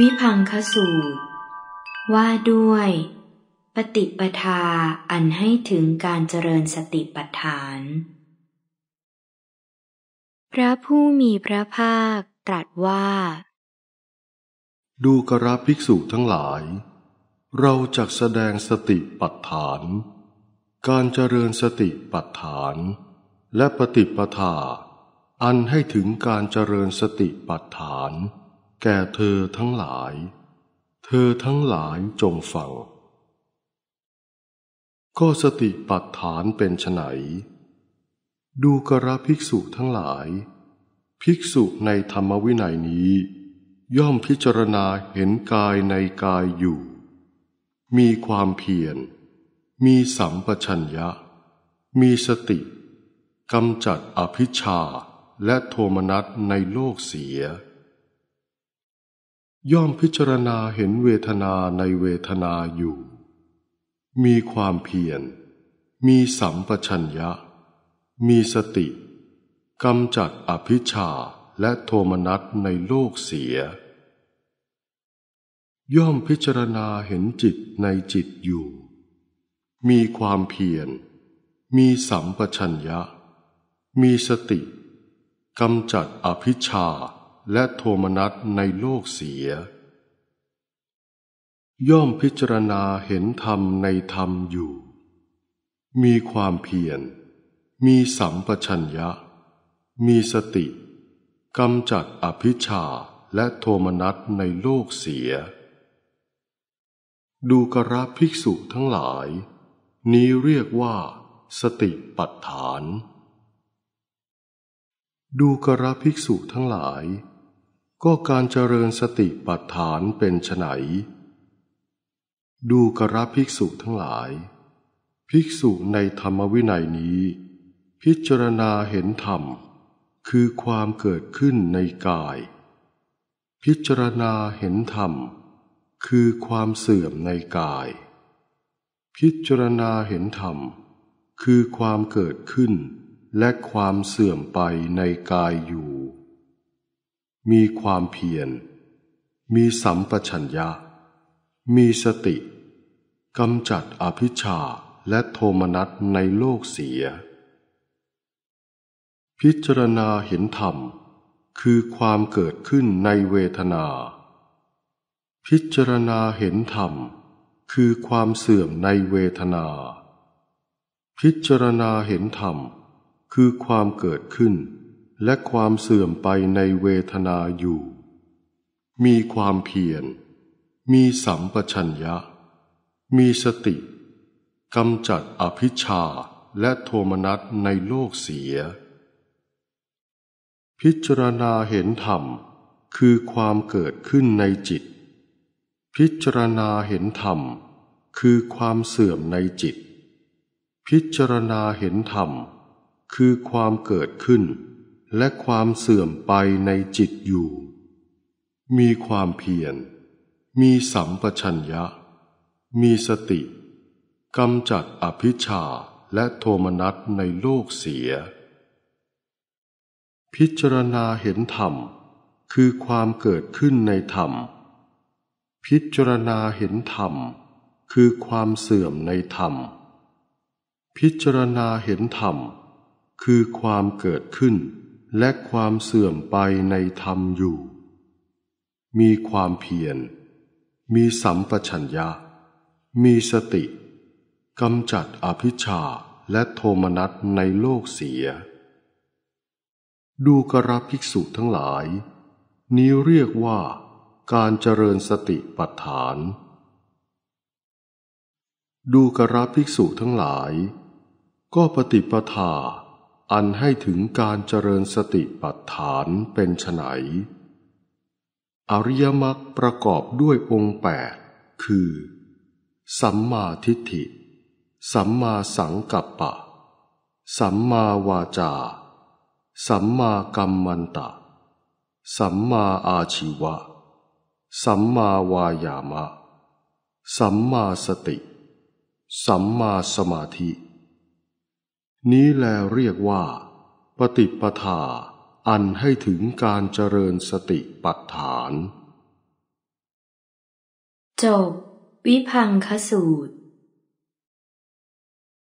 วิพังคสูตร ว่าด้วย ปฏิปทาอันให้ถึงการเจริญสติปัฏฐาน พระผู้มีพระภาคตรัสว่า ดูกราภิกษุทั้งหลาย เราจักแสดงสติปัฏฐาน การเจริญสติปัฏฐาน และปฏิปทา อันให้ถึงการเจริญสติปัฏฐานานแก่เธอทั้งหลาย เธอทั้งหลายจงฟัง ก็สติปัฏฐานเป็นไฉนดูกระภิกษุทั้งหลาย ภิกษุในธรรมวินัยนี้ ย่อมพิจารณาเห็นกายในกายอยู่ มีความเพียร มีสัมปชัญญะ มีสติกำจัดอภิชาและโทมนัสในโลกเสียย่อมพิจารณาเห็นเวทนาในเวทนาอยู่ มีความเพียร มีสัมปชัญญะ มีสติกำจัดอภิชาและโทมนัสในโลกเสีย ย่อมพิจารณาเห็นจิตในจิตอยู่ มีความเพียร มีสัมปชัญญะ มีสติกำจัดอภิชาและโทมนัสในโลกเสีย ย่อมพิจารณาเห็นธรรมในธรรมอยู่ มีความเพียรมีสัมปชัญญะ มีสติกำจัดอภิชาและโทมนัสในโลกเสีย ดูกระภิกษุทั้งหลาย นี้เรียกว่าสติปัฏฐาน ดูกระภิกษุทั้งหลายก็การเจริญสติปัฏฐานเป็นไฉนดูกระภิกษุทั้งหลาย ภิกษุในธรรมวินัยนี้ พิจารณาเห็นธรรม คือความเกิดขึ้นในกาย พิจารณาเห็นธรรม คือความเสื่อมในกาย พิจารณาเห็นธรรม คือความเกิดขึ้นและความเสื่อมไปในกายอยู่มีความเพียร มีสัมปชัญญะ มีสติ กำจัดอภิชาและโทมนัสในโลกเสีย พิจารณาเห็นธรรมคือความเกิดขึ้นในเวทนา พิจารณาเห็นธรรม คือความเสื่อมในเวทนา พิจารณาเห็นธรรม คือความเกิดขึ้นและความเสื่อมไปในเวทนาอยู่ มีความเพียร มีสัมปชัญญะ มีสติกำจัดอภิชาและโทมนัสในโลกเสีย พิจารณาเห็นธรรมคือความเกิดขึ้นในจิต พิจารณาเห็นธรรมคือความเสื่อมในจิต พิจารณาเห็นธรรม คือความเกิดขึ้นและความเสื่อมไปในจิตอยู่ มีความเพียร มีสัมปชัญญะ มีสติกำจัดอภิชาและโทมนัสในโลกเสีย พิจารณาเห็นธรรม คือความเกิดขึ้นในธรรม พิจารณาเห็นธรรม คือความเสื่อมในธรรม พิจารณาเห็นธรรม คือความเกิดขึ้นและความเสื่อมไปในธรรมอยู่ มีความเพียร มีสัมปชัญญะ มีสติกำจัดอภิชาและโทมนัสในโลกเสีย ดูกราภิกษุทั้งหลาย นี้เรียกว่าการเจริญสติปัฏฐาน ดูกราภิกษุทั้งหลาย ก็ปฏิปทาอันให้ถึงการเจริญสติปัฏฐานเป็นไฉนอริยมรรคประกอบด้วยองค์แปดคือ สัมมาทิฏฐิ สัมมาสังกัปปะ สัมมาวาจา สัมมากัมมันตะ สัมมาอาชิวะ สัมมาวายามะ สัมมาสติ สัมมาสมาธินี้แลเรียกว่า ปฏิปทา อันให้ถึงการเจริญสติปัฏฐานจบวิพังคสูตร